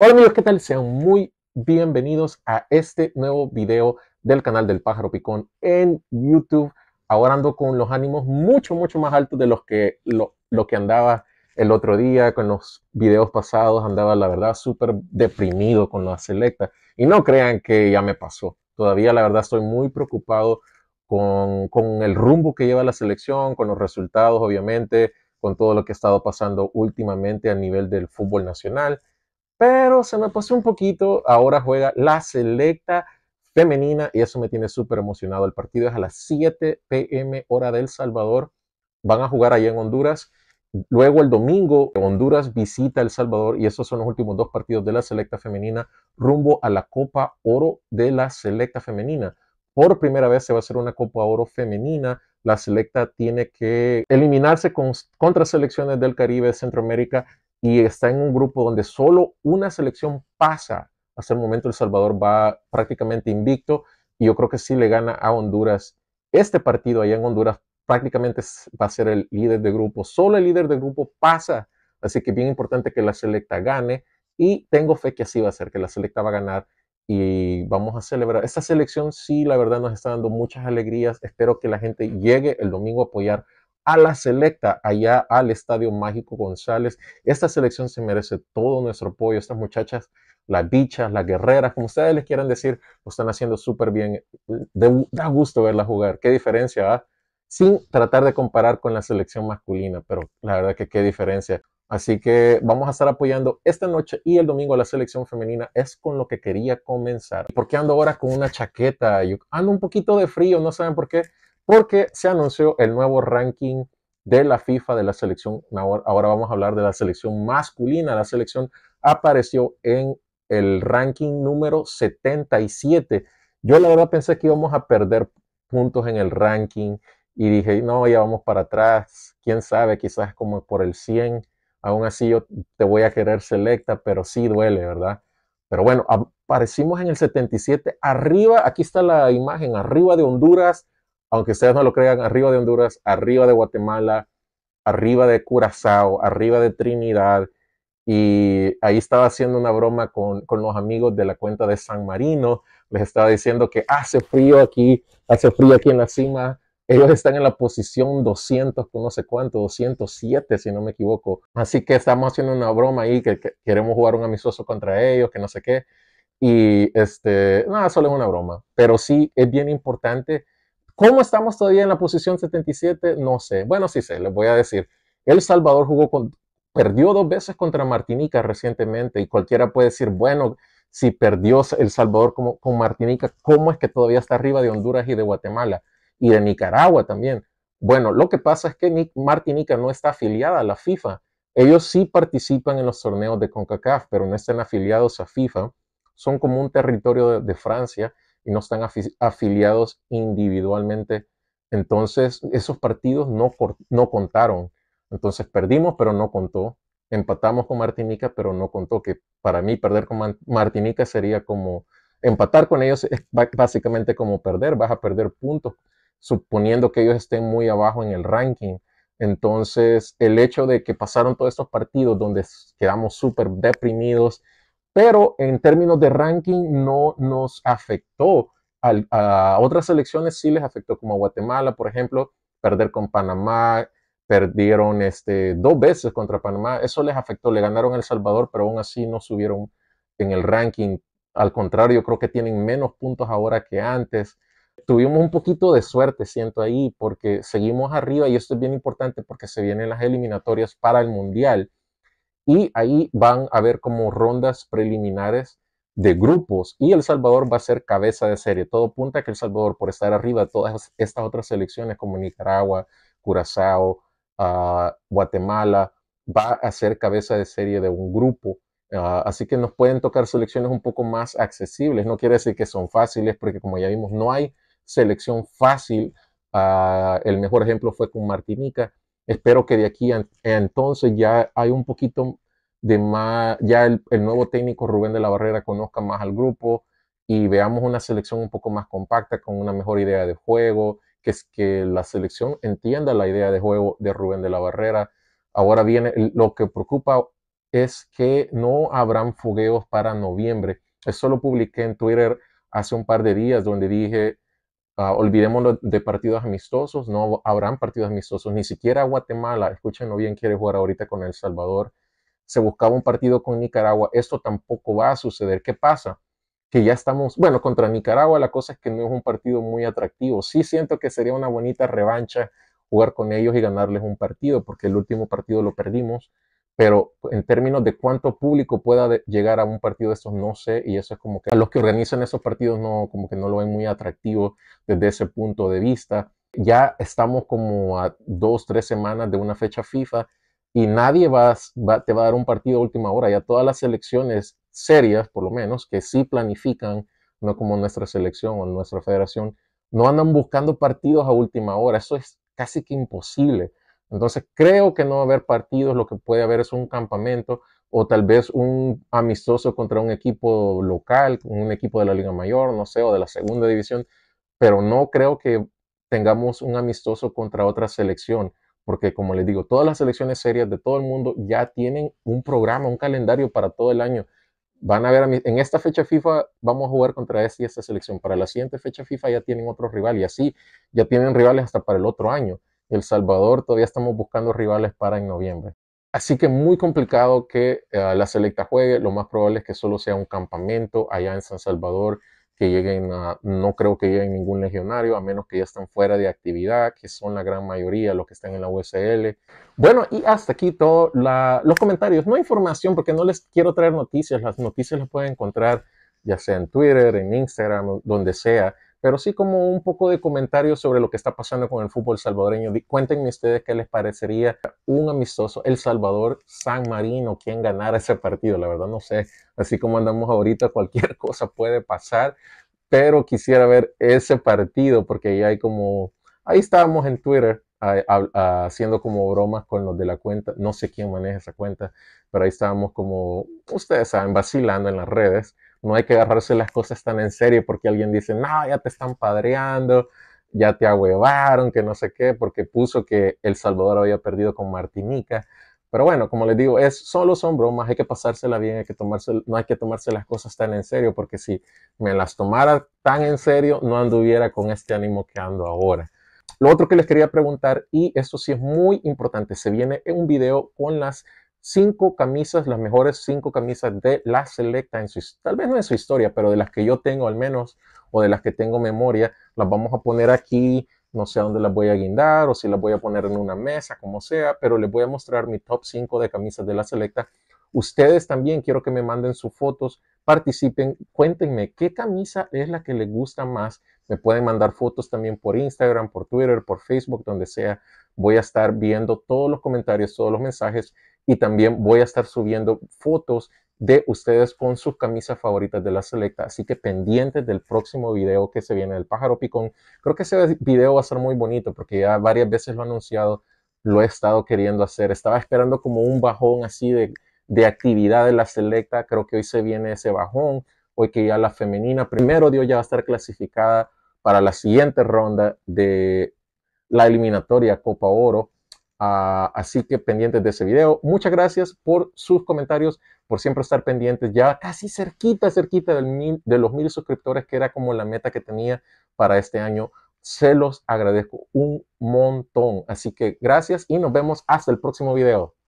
Hola amigos, ¿qué tal? Sean muy bienvenidos a este nuevo video del canal del Pájaro Picón en YouTube. Ahora ando con los ánimos mucho, mucho más altos de los que, lo, que andaba el otro día, con los videos pasados, andaba la verdad súper deprimido con la selecta. Y no crean que ya me pasó. Todavía la verdad estoy muy preocupado con, con el rumbo que lleva la selección, con los resultados obviamente, con todo lo que ha estado pasando últimamente a nivel del fútbol nacional pero se me pasó un poquito. Ahora juega la selecta femenina y eso me tiene súper emocionado. El partido es a las 7 pm hora del Salvador. Van a jugar allá en Honduras. Luego el domingo Honduras visita El Salvador y esos son los últimos dos partidos de la selecta femenina rumbo a la Copa Oro de la selecta femenina. Por primera vez se va a hacer una Copa Oro femenina. La selecta tiene que eliminarse con, contra selecciones del Caribe, Centroamérica y está en un grupo donde solo una selección pasa. Hasta el momento El Salvador va prácticamente invicto y yo creo que si le gana a Honduras, este partido allá en Honduras prácticamente va a ser el líder de grupo. Solo el líder de grupo pasa. Así que bien importante que la selecta gane y tengo fe que así va a ser, que la selecta va a ganar y vamos a celebrar. Esta selección sí, la verdad, nos está dando muchas alegrías. Espero que la gente llegue el domingo a apoyar a la selecta allá al Estadio Mágico González. Esta selección se merece todo nuestro apoyo. Estas muchachas, las dichas, las guerreras, como ustedes les quieran decir, lo están haciendo súper bien. da gusto verlas jugar. Qué diferencia, ¿ah? sin tratar de comparar con la selección masculina, pero la verdad que qué diferencia. Así que vamos a estar apoyando esta noche y el domingo a la selección femenina. Es con lo que quería comenzar. ¿Por qué ando ahora con una chaqueta? ando un poquito de frío, no saben por qué porque se anunció el nuevo ranking de la FIFA de la selección. Ahora vamos a hablar de la selección masculina. La selección apareció en el ranking número 77. Yo la verdad pensé que íbamos a perder puntos en el ranking y dije, no, ya vamos para atrás, quién sabe, quizás como por el 100. Aún así yo te voy a querer selecta, pero sí duele, ¿verdad? Pero bueno, aparecimos en el 77, arriba, aquí está la imagen, arriba de Honduras, aunque ustedes no lo crean, arriba de Honduras, arriba de Guatemala, arriba de Curazao, arriba de Trinidad. Y ahí estaba haciendo una broma con, los amigos de la cuenta de San Marino. Les estaba diciendo que hace frío aquí, hace frío aquí en la cima. Ellos están en la posición 200, no sé cuánto, 207, si no me equivoco. Así que estamos haciendo una broma ahí, que, queremos jugar un amistoso contra ellos, que no sé qué. Y este, nada, solo es una broma. Pero sí es bien importante ¿Cómo estamos todavía en la posición 77? No sé. Bueno, sí sé, les voy a decir. El Salvador jugó con, perdió dos veces contra Martinica recientemente y cualquiera puede decir, bueno, si perdió El Salvador con Martinica, ¿cómo es que todavía está arriba de Honduras y de Guatemala? Y de Nicaragua también. Bueno, lo que pasa es que Martinica no está afiliada a la FIFA. Ellos sí participan en los torneos de CONCACAF, pero no están afiliados a FIFA. Son como un territorio de Francia y no están afiliados individualmente. Entonces, esos partidos no, no contaron. Entonces, perdimos, pero no contó. Empatamos con Martinica, pero no contó. Que para mí, perder con Martinica sería como empatar con ellos, es básicamente como perder. Vas a perder puntos, suponiendo que ellos estén muy abajo en el ranking. Entonces, el hecho de que pasaron todos estos partidos donde quedamos súper deprimidos, pero en términos de ranking no nos afectó. a otras selecciones sí les afectó, como a Guatemala, por ejemplo, perder con Panamá, perdieron este, dos veces contra Panamá, eso les afectó, le ganaron a El Salvador, pero aún así no subieron en el ranking. Al contrario, creo que tienen menos puntos ahora que antes. Tuvimos un poquito de suerte, siento ahí, porque seguimos arriba y esto es bien importante porque se vienen las eliminatorias para el Mundial y ahí van a ver como rondas preliminares de grupos y El Salvador va a ser cabeza de serie. Todo apunta a que El Salvador, por estar arriba de todas estas otras selecciones como Nicaragua, Curazao, ah, Guatemala, va a ser cabeza de serie de un grupo. Ah, así que nos pueden tocar selecciones un poco más accesibles. No quiere decir que son fáciles, porque como ya vimos, no hay selección fácil. Ah, el mejor ejemplo fue con Martinica, Espero que de aquí entonces ya hay un poquito de más, ya el, nuevo técnico Rubén de la Barrera conozca más al grupo y veamos una selección un poco más compacta, con una mejor idea de juego, que es que la selección entienda la idea de juego de Rubén de la Barrera. Ahora viene, lo que preocupa es que no habrán fogueos para noviembre. Eso lo publiqué en Twitter hace un par de días, donde dije, Ah, olvidémonos de partidos amistosos, no habrán partidos amistosos, ni siquiera Guatemala, no bien, quiere jugar ahorita con El Salvador, se buscaba un partido con Nicaragua, esto tampoco va a suceder. ¿Qué pasa? Que ya estamos, bueno, contra Nicaragua la cosa es que no es un partido muy atractivo, sí siento que sería una bonita revancha jugar con ellos y ganarles un partido, porque el último partido lo perdimos pero en términos de cuánto público pueda llegar a un partido de estos, no sé, y eso es como que a los que organizan esos partidos no, como que no lo ven muy atractivo desde ese punto de vista. Ya estamos como a dos, tres semanas de una fecha FIFA y nadie te va a dar un partido a última hora, ya todas las selecciones serias, por lo menos, que sí planifican, no como nuestra selección o nuestra federación, no andan buscando partidos a última hora, eso es casi que imposible. Entonces creo que no va a haber partidos, lo que puede haber es un campamento o tal vez un amistoso contra un equipo local, un equipo de la Liga Mayor, no sé, o de la segunda división, pero no creo que tengamos un amistoso contra otra selección, porque como les digo, todas las selecciones serias de todo el mundo ya tienen un programa, un calendario para todo el año. Van a ver, en esta fecha FIFA vamos a jugar contra esta y esta selección, para la siguiente fecha FIFA ya tienen otro rival y así ya tienen rivales hasta para el otro año. El Salvador todavía estamos buscando rivales para en noviembre. Así que muy complicado que eh, la selecta juegue. Lo más probable es que solo sea un campamento allá en San Salvador, que lleguen a, no creo que lleguen ningún legionario, a menos que ya están fuera de actividad, que son la gran mayoría los que están en la USL. Bueno, y hasta aquí todos los comentarios. No hay información porque no les quiero traer noticias. Las noticias las pueden encontrar ya sea en Twitter, en Instagram, donde sea pero sí como un poco de comentario sobre lo que está pasando con el fútbol salvadoreño. Cuéntenme ustedes qué les parecería un amistoso El Salvador San Marino, quién ganara ese partido, la verdad no sé, así como andamos ahorita cualquier cosa puede pasar, pero quisiera ver ese partido porque ya hay como ahí estábamos en Twitter haciendo como bromas con los de la cuenta, no sé quién maneja esa cuenta, pero ahí estábamos como, ustedes saben, vacilando en las redes no hay que agarrarse las cosas tan en serio porque alguien dice, no, ya te están padreando, ya te ahuevaron, que no sé qué, porque puso que El Salvador había perdido con Martinica. Pero bueno, como les digo, es, solo son bromas, hay que pasársela bien, hay que tomarse, no hay que tomarse las cosas tan en serio, porque si me las tomara tan en serio, no anduviera con este ánimo que ando ahora. Lo otro que les quería preguntar, y esto sí es muy importante, se viene en un video con las cinco camisas, las mejores cinco camisas de la selecta, en su, tal vez no en su historia, pero de las que yo tengo al menos, o de las que tengo memoria, las vamos a poner aquí, no sé a dónde las voy a guindar, o si las voy a poner en una mesa, como sea, pero les voy a mostrar mi top cinco de camisas de la selecta. Ustedes también quiero que me manden sus fotos, participen, cuéntenme qué camisa es la que les gusta más. Me pueden mandar fotos también por Instagram, por Twitter, por Facebook, donde sea. Voy a estar viendo todos los comentarios, todos los mensajes y también voy a estar subiendo fotos de ustedes con sus camisas favoritas de la selecta. Así que pendientes del próximo video que se viene del pájaro picón. Creo que ese video va a ser muy bonito porque ya varias veces lo he anunciado, lo he estado queriendo hacer. Estaba esperando como un bajón así de, actividad de la selecta. Creo que hoy se viene ese bajón. Hoy que ya la femenina, primero dio ya va a estar clasificada para la siguiente ronda de la eliminatoria Copa Oro. Ah, así que pendientes de ese video. Muchas gracias por sus comentarios, por siempre estar pendientes. Ya casi cerquita, cerquita del mil, de los mil suscriptores, que era como la meta que tenía para este año. Se los agradezco un montón. Así que gracias y nos vemos hasta el próximo video.